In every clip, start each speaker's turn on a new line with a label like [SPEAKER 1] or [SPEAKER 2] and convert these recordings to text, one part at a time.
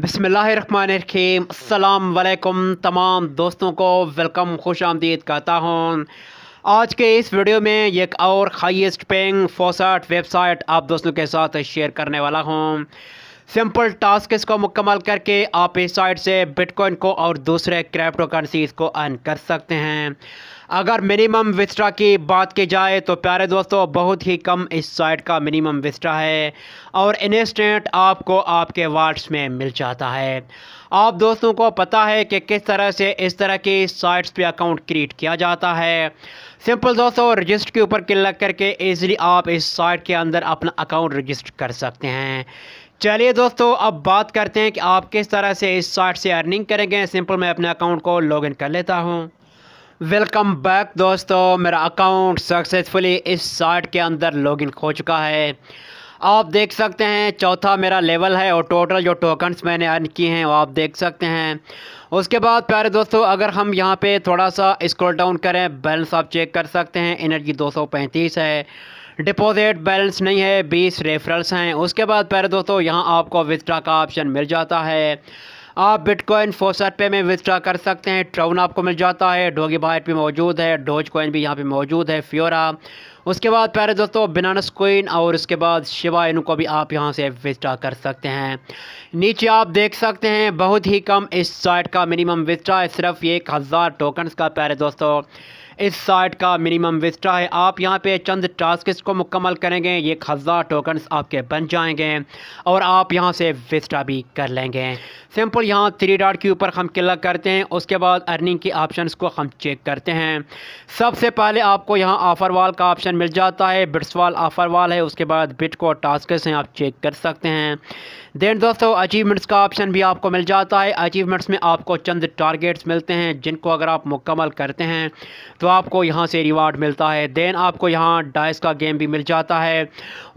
[SPEAKER 1] बसमीम अल्लाम तमाम दोस्तों को वेलकम खुश आमदीद कहता हूँ आज के इस वीडियो में एक और हाईएस्ट पेंग फोसाट वेबसाइट आप दोस्तों के साथ शेयर करने वाला हूँ सिंपल टास्क इसको मुकम्मल करके आप इस साइट से बिटकॉइन को और दूसरे क्रिप्टो करेंसी को अर्न कर सकते हैं अगर मिनिमम विस्टा की बात की जाए तो प्यारे दोस्तों बहुत ही कम इस साइट का मिनिमम विस्टा है और इंस्टेंट आपको आपके वाट्स में मिल जाता है आप दोस्तों को पता है कि किस तरह से इस तरह की साइट्स पे अकाउंट क्रिएट किया जाता है सिंपल दोस्तों रजिस्टर के ऊपर क्लिक करके ईजिली आप इस साइट के अंदर अपना अकाउंट रजिस्टर कर सकते हैं चलिए दोस्तों अब बात करते हैं कि आप किस तरह से इस साइट से अर्निंग करेंगे सिंपल मैं अपने अकाउंट को लॉगिन कर लेता हूँ वेलकम बैक दोस्तों मेरा अकाउंट सक्सेसफुली इस साइट के अंदर लॉगिन हो चुका है आप देख सकते हैं चौथा मेरा लेवल है और टोटल जो टोकन्स मैंने अर्न किए हैं वो आप देख सकते हैं उसके बाद प्यारे दोस्तों अगर हम यहाँ पे थोड़ा सा स्क्रॉल डाउन करें बैलेंस आप चेक कर सकते हैं एनर्जी पैंतीस है डिपॉजिट बैलेंस नहीं है 20 रेफरल्स हैं उसके बाद प्यारे दोस्तों यहाँ आपको विस्ट्रा का ऑप्शन मिल जाता है आप बिटकॉइन फोसट पे में विस्ट्रा कर सकते हैं ट्राउन आपको मिल जाता है डोगी बाइट भी मौजूद है डोज कॉइन भी यहाँ पे मौजूद है फ्योरा उसके बाद प्यारे दोस्तों बनानस कोइन और उसके बाद शिवा इनको को भी आप यहाँ से विस्ट्रा कर सकते हैं नीचे आप देख सकते हैं बहुत ही कम इस साइट का मिनिमम विस्ट्रा है सिर्फ एक हज़ार टोकन्स का प्यारे दोस्तों इस साइट का मिनिमम विस्ट्रा है आप यहाँ पे चंद टास्क को मुकम्मल करेंगे एक हज़ार टोकन्स आपके बन जाएंगे और आप यहाँ से विस्ट्रा भी कर लेंगे सिंपल यहाँ थ्री डॉट के ऊपर हम क्लिक करते हैं उसके बाद अर्निंग के ऑप्शंस को हम चेक करते हैं सबसे पहले आपको यहाँ ऑफर वाल का ऑप्शन ऑप्शन मिल जाता है बिट्स वाल ऑफर वाल है उसके बाद बिट को टास्क से आप चेक कर सकते हैं देन दोस्तों अचीवमेंट्स का ऑप्शन भी आपको मिल जाता है अचीवमेंट्स में आपको चंद टारगेट्स मिलते हैं जिनको अगर आप मुकम्मल करते हैं तो आपको यहाँ से रिवार्ड मिलता है देन आपको यहाँ डाइस का गेम भी मिल जाता है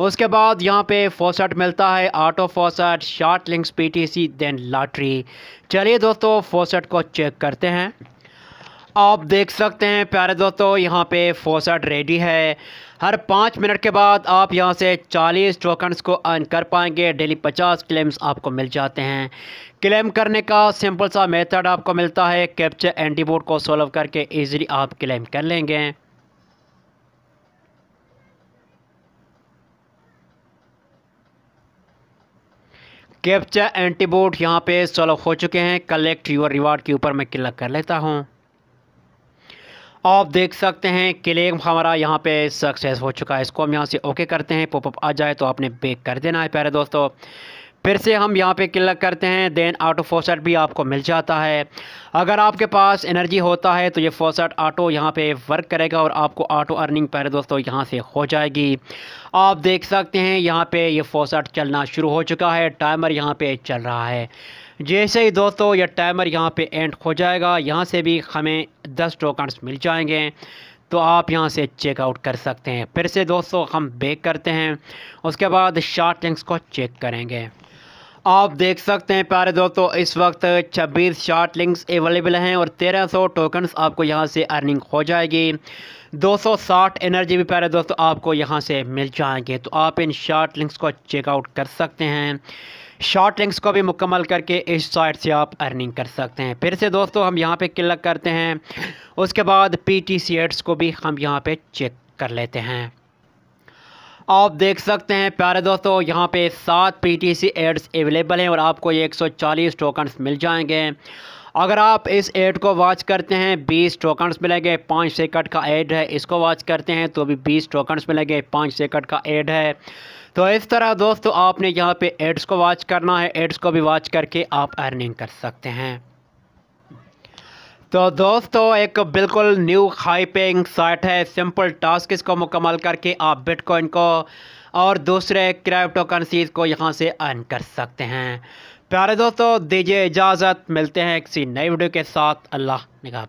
[SPEAKER 1] उसके बाद यहाँ पे फोसट मिलता है auto faucet short links PTC then lottery चलिए दोस्तों फोसट को चेक करते हैं आप देख सकते हैं प्यारे दोस्तों यहाँ पे फोसट रेडी है हर पाँच मिनट के बाद आप यहाँ से 40 टोकन्स को अर्न कर पाएंगे डेली 50 क्लेम्स आपको मिल जाते हैं क्लेम करने का सिंपल सा मेथड आपको मिलता है कैप्चर एंटीबोट को सोल्व करके इजीली आप क्लेम कर लेंगे कैप्चर एंटीबोट यहाँ पे सोल्व हो चुके हैं कलेक्ट यूर रिवार्ड के ऊपर मैं क्लिक कर लेता हूँ आप देख सकते हैं क्लेम हमारा यहाँ पे सक्सेस हो चुका है इसको हम यहाँ से ओके करते हैं पॉपअप आ जाए तो आपने बेक कर देना है प्यारे दोस्तों फिर से हम यहाँ पे क्लिक करते हैं देन ऑटो फोसट भी आपको मिल जाता है अगर आपके पास एनर्जी होता है तो ये फोसट ऑटो यहाँ पे वर्क करेगा और आपको ऑटो अर्निंग पहले दोस्तों यहाँ से हो जाएगी आप देख सकते हैं यहाँ पे ये फोसट चलना शुरू हो चुका है टाइमर यहाँ पे चल रहा है जैसे ही दोस्तों यह टाइमर यहाँ पर एंड हो जाएगा यहाँ से भी हमें दस टोकन्स मिल जाएंगे तो आप यहाँ से चेकआउट कर सकते हैं फिर से दोस्तों हम बेक करते हैं उसके बाद शार्ट लिंक्स को चेक करेंगे आप देख सकते हैं प्यारे दोस्तों इस वक्त 26 शार्ट लिंक्स अवेलेबल हैं और 1300 टोकन्स आपको यहां से अर्निंग हो जाएगी 260 एनर्जी भी प्यारे दोस्तों आपको यहां से मिल जाएंगे तो आप इन शार्ट लिंक्स को चेकआउट कर सकते हैं शॉर्ट लिंक्स को भी मुकम्मल करके इस साइट से आप अर्निंग कर सकते हैं फिर से दोस्तों हम यहाँ पे क्लिक करते हैं उसके बाद पी टी सी एड्स को भी हम यहाँ पे चेक कर लेते हैं आप देख सकते हैं प्यारे दोस्तों यहाँ पे सात पी सी एड्स अवेलेबल हैं और आपको ये 140 टोकन्स मिल जाएंगे अगर आप इस एड को वॉच करते हैं 20 टोकन्स मिलेंगे 5 सेकंड का एड है इसको वॉच करते हैं तो भी 20 टोकन्स मिलेंगे 5 सेकंड का एड है तो इस तरह दोस्तों आपने यहाँ पे एड्स को वॉच करना है एड्स को भी वॉच करके आप अर्निंग कर सकते हैं तो दोस्तों एक बिल्कुल न्यू हाई पेइंग साइट है सिंपल टास्क इसको मुकम्मल करके आप बिटकॉइन को और दूसरे क्रैप्टोकरेंसीज को यहाँ से अर्न कर सकते हैं प्यारे दोस्तों दीजिए इजाज़त मिलते हैं किसी नए वीडियो के साथ अल्लाह निगाह